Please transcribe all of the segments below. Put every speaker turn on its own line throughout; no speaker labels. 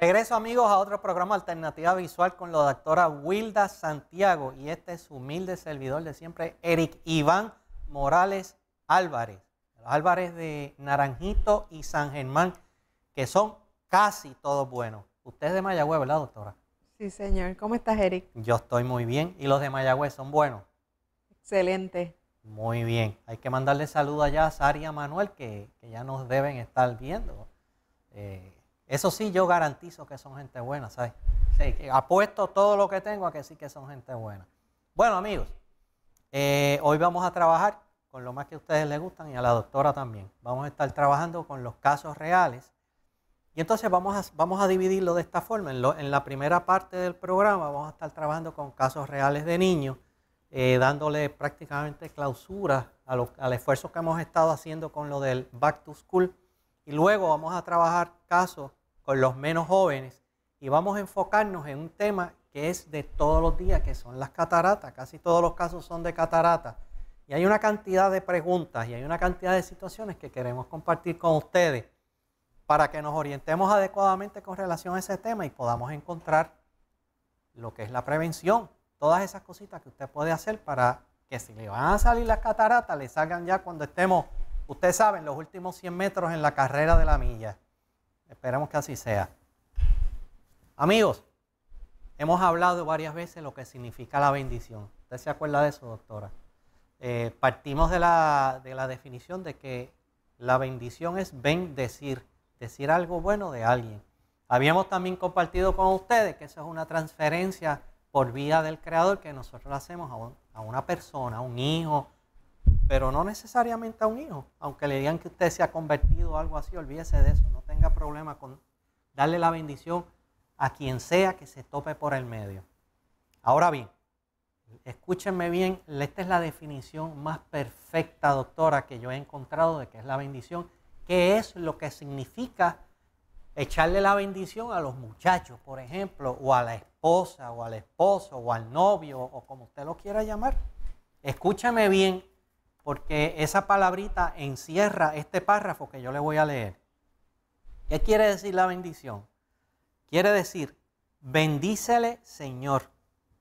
Regreso amigos a otro programa Alternativa Visual con la doctora Wilda Santiago y este es su humilde servidor de siempre, Eric Iván Morales Álvarez. Álvarez de Naranjito y San Germán, que son casi todos buenos. Usted es de Mayagüez, ¿verdad doctora?
Sí, señor. ¿Cómo estás, Eric?
Yo estoy muy bien. ¿Y los de Mayagüez son buenos?
Excelente.
Muy bien. Hay que mandarle saludos allá a Saria Manuel, que, ya nos deben estar viendo. Eh, eso sí, yo garantizo que son gente buena, ¿sabes? Sí, apuesto todo lo que tengo a que sí que son gente buena. Bueno, amigos, eh, hoy vamos a trabajar con lo más que a ustedes les gustan y a la doctora también. Vamos a estar trabajando con los casos reales. Y entonces vamos a, vamos a dividirlo de esta forma. En, en la primera parte del programa vamos a estar trabajando con casos reales de niños, eh, dándole prácticamente clausura al esfuerzo que hemos estado haciendo con lo del Back to School. Y luego vamos a trabajar casos con los menos jóvenes y vamos a enfocarnos en un tema que es de todos los días, que son las cataratas. Casi todos los casos son de cataratas. Y hay una cantidad de preguntas y hay una cantidad de situaciones que queremos compartir con ustedes para que nos orientemos adecuadamente con relación a ese tema y podamos encontrar lo que es la prevención. Todas esas cositas que usted puede hacer para que si le van a salir las cataratas, le salgan ya cuando estemos, ustedes saben, los últimos 100 metros en la carrera de la milla. Esperamos que así sea. Amigos, hemos hablado varias veces lo que significa la bendición. ¿Usted se acuerda de eso, doctora? Eh, partimos de la, definición de que la bendición es bendecir, decir algo bueno de alguien. Habíamos también compartido con ustedes que eso es una transferencia por vía del Creador que nosotros hacemos a, una persona, a un hijo, pero no necesariamente a un hijo. Aunque le digan que usted se ha convertido o algo así, olvídese de eso. No tenga problema con darle la bendición a quien sea que se tope por el medio. Ahora bien, escúchenme bien, esta es la definición más perfecta, doctora, que yo he encontrado de qué es la bendición. ¿Qué es lo que significa echarle la bendición a los muchachos, por ejemplo, o a la esposa, o al esposo, o al novio, o como usted lo quiera llamar? Escúchame bien, porque esa palabrita encierra este párrafo que yo le voy a leer. ¿Qué quiere decir la bendición? Quiere decir, bendícele Señor,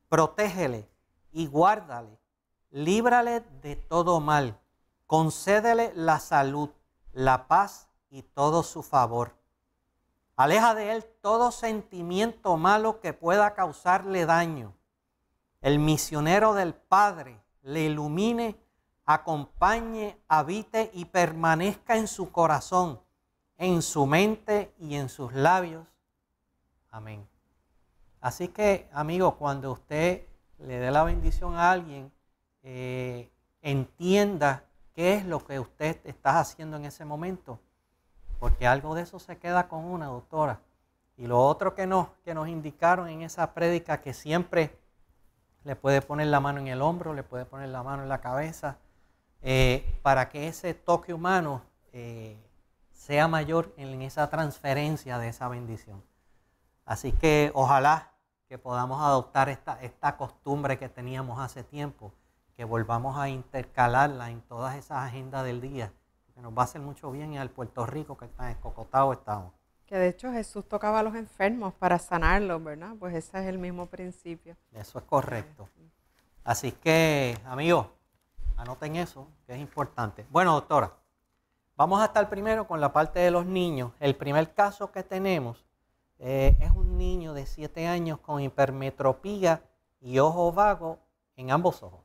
protégele y guárdale, líbrale de todo mal, concédele la salud, la paz y todo su favor. Aleja de él todo sentimiento malo que pueda causarle daño. El misionero del Padre le ilumine acompañe, habite y permanezca en su corazón, en su mente y en sus labios. Amén. Así que, amigo, cuando usted le dé la bendición a alguien, eh, entienda qué es lo que usted está haciendo en ese momento, porque algo de eso se queda con una doctora. Y lo otro que que nos indicaron en esa prédica, que siempre le puede poner la mano en el hombro, le puede poner la mano en la cabeza, eh, para que ese toque humano eh, sea mayor en esa transferencia de esa bendición. Así que ojalá que podamos adoptar esta, esta costumbre que teníamos hace tiempo, que volvamos a intercalarla en todas esas agendas del día, que nos va a hacer mucho bien y al Puerto Rico que está escocotado estamos.
Que de hecho Jesús tocaba a los enfermos para sanarlos, ¿verdad? Pues ese es el mismo principio.
Eso es correcto. Así que, amigos, Anoten eso, que es importante. Bueno, doctora, vamos a estar primero con la parte de los niños. El primer caso que tenemos eh, es un niño de 7 años con hipermetropía y ojo vago en ambos ojos.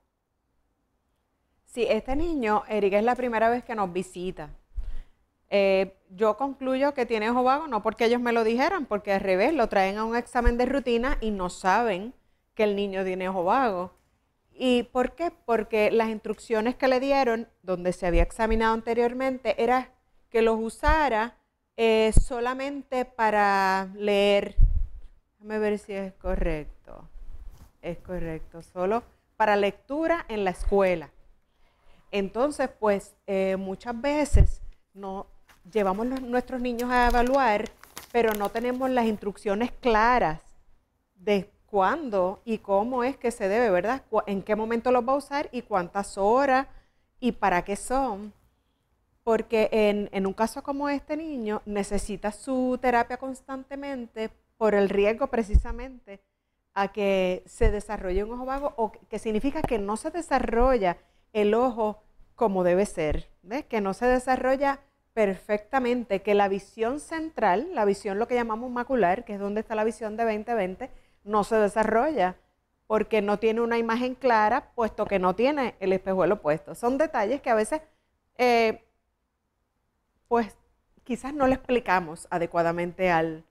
Sí, este niño, Erika, es la primera vez que nos visita. Eh, yo concluyo que tiene ojo vago, no porque ellos me lo dijeran, porque al revés, lo traen a un examen de rutina y no saben que el niño tiene ojo vago. ¿Y por qué? Porque las instrucciones que le dieron, donde se había examinado anteriormente, era que los usara eh, solamente para leer. Déjame ver si es correcto. Es correcto, solo para lectura en la escuela. Entonces, pues eh, muchas veces no, llevamos nuestros niños a evaluar, pero no tenemos las instrucciones claras de cuándo y cómo es que se debe, ¿verdad? ¿En qué momento los va a usar y cuántas horas y para qué son? Porque en, un caso como este niño necesita su terapia constantemente por el riesgo precisamente a que se desarrolle un ojo vago o que significa que no se desarrolla el ojo como debe ser, ¿ves? que no se desarrolla perfectamente, que la visión central, la visión lo que llamamos macular, que es donde está la visión de 20-20, no se desarrolla porque no tiene una imagen clara, puesto que no tiene el espejuelo puesto. Son detalles que a veces, eh, pues quizás no le explicamos adecuadamente al,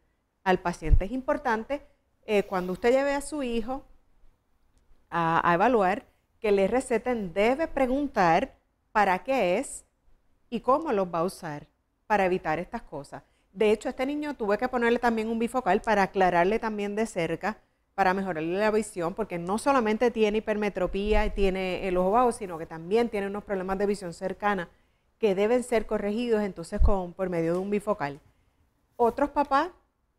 paciente. Es importante eh, cuando usted lleve a su hijo a, a evaluar que le receten, debe preguntar para qué es y cómo los va a usar para evitar estas cosas. De hecho, a este niño tuve que ponerle también un bifocal para aclararle también de cerca, para mejorarle la visión, porque no solamente tiene hipermetropía y tiene el ojo bajo, sino que también tiene unos problemas de visión cercana que deben ser corregidos entonces con, por medio de un bifocal. Otros papás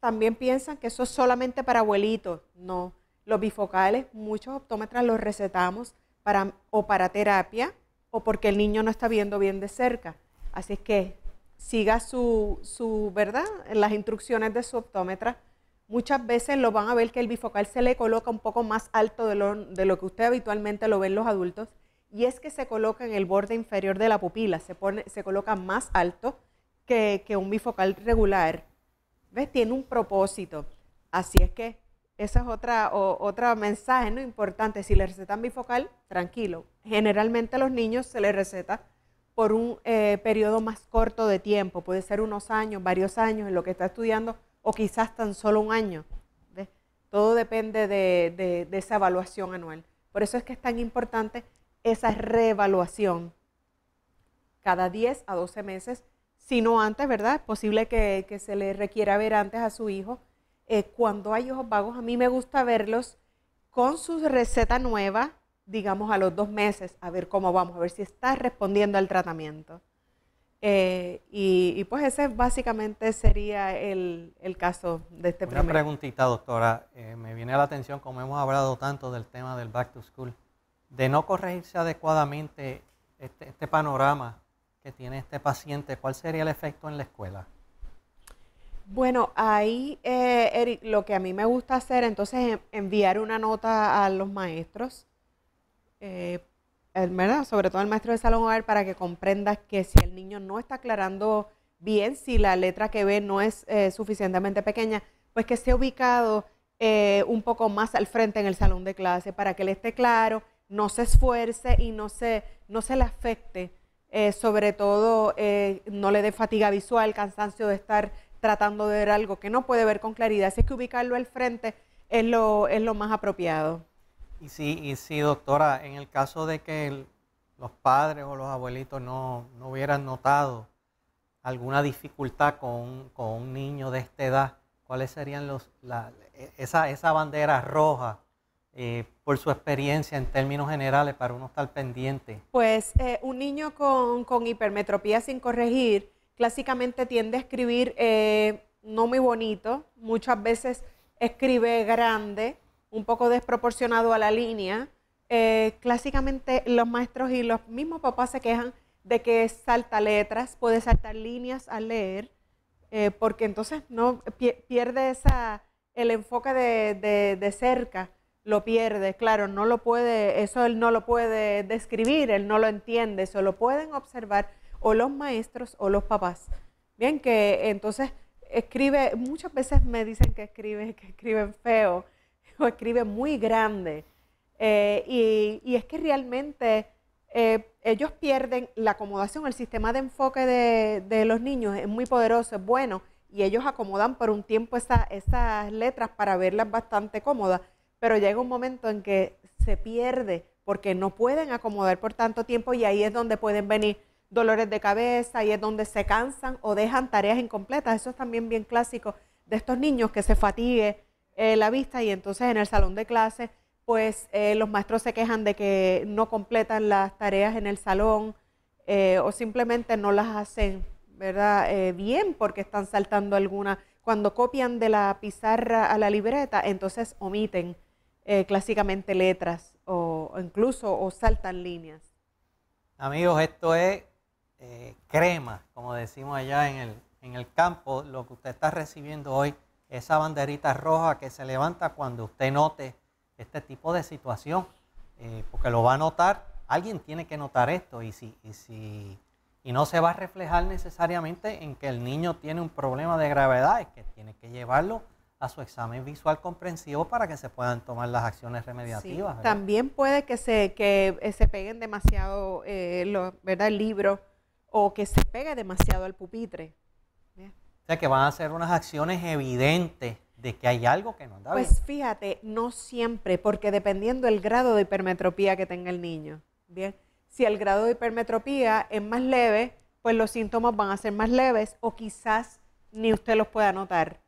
también piensan que eso es solamente para abuelitos. No, los bifocales, muchos optómetras los recetamos para, o para terapia o porque el niño no está viendo bien de cerca. Así es que siga su, su, ¿verdad? Las instrucciones de su optómetra. Muchas veces lo van a ver que el bifocal se le coloca un poco más alto de lo, de lo que usted habitualmente lo ve en los adultos y es que se coloca en el borde inferior de la pupila, se, pone, se coloca más alto que, un bifocal regular. ¿Ves? Tiene un propósito. Así es que ese es otra, otra mensaje ¿no? importante. Si le recetan bifocal, tranquilo. Generalmente a los niños se les receta por un eh, periodo más corto de tiempo, puede ser unos años, varios años en lo que está estudiando o quizás tan solo un año. Todo depende de, esa evaluación anual. Por eso es que es tan importante esa reevaluación cada 10 a 12 meses, si no antes, ¿verdad? Es posible que, se le requiera ver antes a su hijo. Eh, cuando hay ojos vagos, a mí me gusta verlos con su receta nueva, digamos, a los dos meses a ver cómo vamos, a ver si está respondiendo al tratamiento. Eh, y, pues ese básicamente sería el, caso de este Una
preguntita, doctora. Eh, me viene a la atención, como hemos hablado tanto del tema del back to school, de no corregirse adecuadamente este, este panorama que tiene este paciente, ¿cuál sería el efecto en la escuela?
Bueno, ahí, eh, Eric, lo que a mí me gusta hacer entonces es enviar una nota a los maestros eh, ¿verdad? sobre todo el maestro de salón hogar, para que comprendas que si el niño no está aclarando bien, si la letra que ve no es eh, suficientemente pequeña, pues que esté ubicado eh, un poco más al frente en el salón de clase para que le esté claro, no se esfuerce y no se, no se le afecte. sobre todo, no le dé fatiga visual, cansancio de estar tratando de ver algo que no puede ver con claridad. Así es que ubicarlo al frente es lo, es lo más apropiado.
Y sí, y sí, doctora, en el caso de que los padres o los abuelitos no, hubieran notado alguna dificultad con, un niño de esta edad, ¿cuáles serían los, la, esa, esa, bandera roja eh, por su experiencia en términos generales para uno estar pendiente?
Pues eh, un niño con, hipermetropía sin corregir clásicamente tiende a escribir eh, no muy bonito, muchas veces escribe grande, un poco desproporcionado a la línea. Eh, clásicamente los maestros y los mismos papás se quejan de que salta letras, puede saltar líneas al leer, eh, porque entonces no pierde el enfoque de, cerca, lo pierde, claro, no lo puede, eso él no lo puede describir, él no lo entiende, eso lo pueden observar o los maestros o los papás. Bien, que entonces escribe, muchas veces me dicen que escribe, que escriben feo, escribe muy grande. Eh, y, es que realmente eh, ellos pierden la acomodación, el sistema de enfoque de, de, los niños es muy poderoso, es bueno, y ellos acomodan por un tiempo esas letras para verlas bastante cómodas, pero llega un momento en que se pierde porque no pueden acomodar por tanto tiempo y ahí es donde pueden venir dolores de cabeza, y es donde se cansan o dejan tareas incompletas. Eso es también bien clásico de estos niños que se fatigue eh, la vista y entonces en el salón de clases pues eh, los maestros se quejan de que no completan las tareas en el salón eh, o simplemente no las hacen ¿verdad? bien porque están saltando alguna. Cuando copian de la pizarra a la libreta, entonces omiten clásicamente letras o, incluso o saltan líneas.
Amigos, esto es crema, como decimos allá en el, en el campo, lo que usted está recibiendo hoy esa banderita roja que se levanta cuando usted note este tipo de situación, eh, porque lo va a notar, alguien tiene que notar esto y, si, y, si, y no se va a reflejar necesariamente en que el niño tiene un problema de gravedad, es que tiene que llevarlo a su examen visual comprensivo para que se puedan tomar las acciones remediativas. también
puede que se, que eh, se peguen demasiado eh, ¿verdad? el libro o que se pegue demasiado al pupitre.
O sea, que van a ser unas acciones evidentes de que hay algo que no anda pues bien.
Pues fíjate, no siempre, porque dependiendo del grado de hipermetropía que tenga el niño. Bien, si el grado de hipermetropía es más leve, pues los síntomas van a ser más leves o quizás ni usted los pueda notar.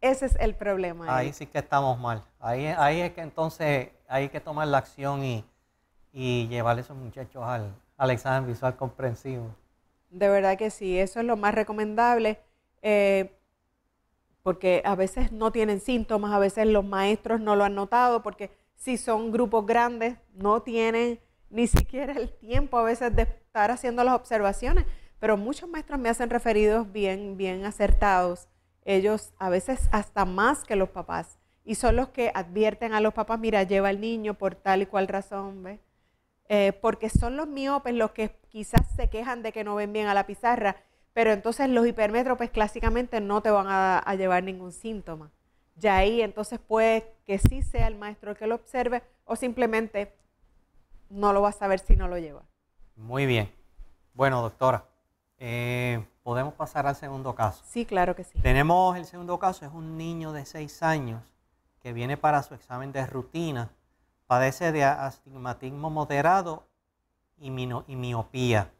Ese es el problema. Ahí,
sí que estamos mal. Ahí, ahí es que entonces hay que tomar la acción y, llevarle a esos muchachos al examen visual comprensivo.
De verdad que sí, eso es lo más recomendable. Eh, porque a veces no tienen síntomas, a veces los maestros no lo han notado, porque si son grupos grandes no tienen ni siquiera el tiempo a veces de estar haciendo las observaciones, pero muchos maestros me hacen referidos bien, bien acertados, ellos a veces hasta más que los papás, y son los que advierten a los papás, mira, lleva el niño por tal y cual razón, ¿ves? Eh, porque son los miopes los que quizás se quejan de que no ven bien a la pizarra pero entonces los hipermétropes clásicamente no te van a, llevar ningún síntoma. Ya ahí entonces puede que sí sea el maestro que lo observe o simplemente no lo va a saber si no lo lleva.
Muy bien. Bueno, doctora, eh, podemos pasar al segundo caso.
Sí, claro que sí. Tenemos
el segundo caso, es un niño de 6 años que viene para su examen de rutina. Padece de astigmatismo moderado y miopía.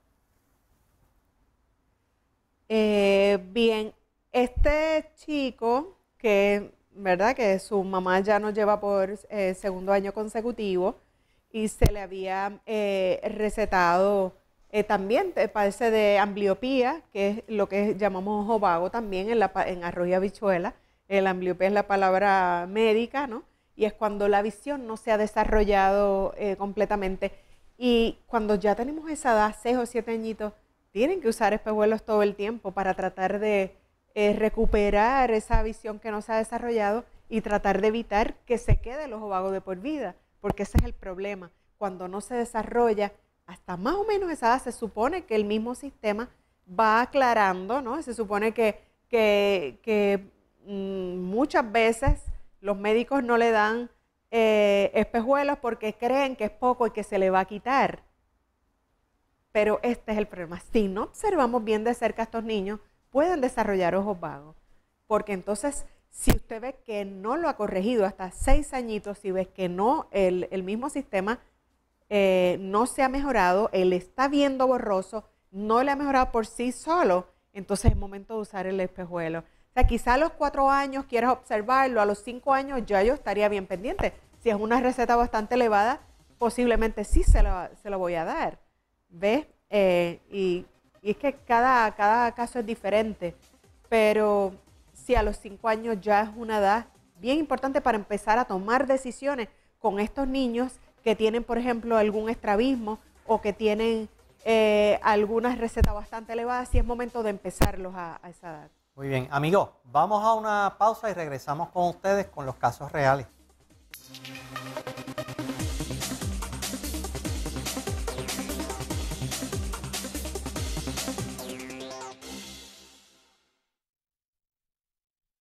Eh, bien, este chico que, ¿verdad? Que su mamá ya nos lleva por eh, segundo año consecutivo y se le había eh, recetado también parece de ambliopía, que es lo que llamamos ojo vago también en, la, en arroz y habichuela. El ambliopía es la palabra médica, ¿no? Y es cuando la visión no se ha desarrollado completamente. Y cuando ya tenemos esa edad, seis o siete añitos, tienen que usar espejuelos todo el tiempo para tratar de eh, recuperar esa visión que no se ha desarrollado y tratar de evitar que se quede el ojo vago de por vida, porque ese es el problema. Cuando no se desarrolla, hasta más o menos esa edad se supone que el mismo sistema va aclarando, ¿no? Se supone que, mm, muchas veces los médicos no le dan eh, espejuelos porque creen que es poco y que se le va a quitar pero este es el problema. Si no observamos bien de cerca a estos niños, pueden desarrollar ojos vagos. Porque entonces, si usted ve que no lo ha corregido hasta seis añitos, si ve que no, el, mismo sistema eh, no se ha mejorado, él está viendo borroso, no le ha mejorado por sí solo, entonces es momento de usar el espejuelo. O sea, quizá a los cuatro años quieras observarlo, a los cinco años ya yo estaría bien pendiente. Si es una receta bastante elevada, posiblemente sí se lo, se lo voy a dar. ¿ves? Eh, y, es que cada, cada caso es diferente, pero si a los cinco años ya es una edad bien importante para empezar a tomar decisiones con estos niños que tienen, por ejemplo, algún estrabismo o que tienen eh, alguna receta bastante elevada, si es momento de empezarlos a, a esa edad.
Muy bien, amigos, vamos a una pausa y regresamos con ustedes con los casos reales.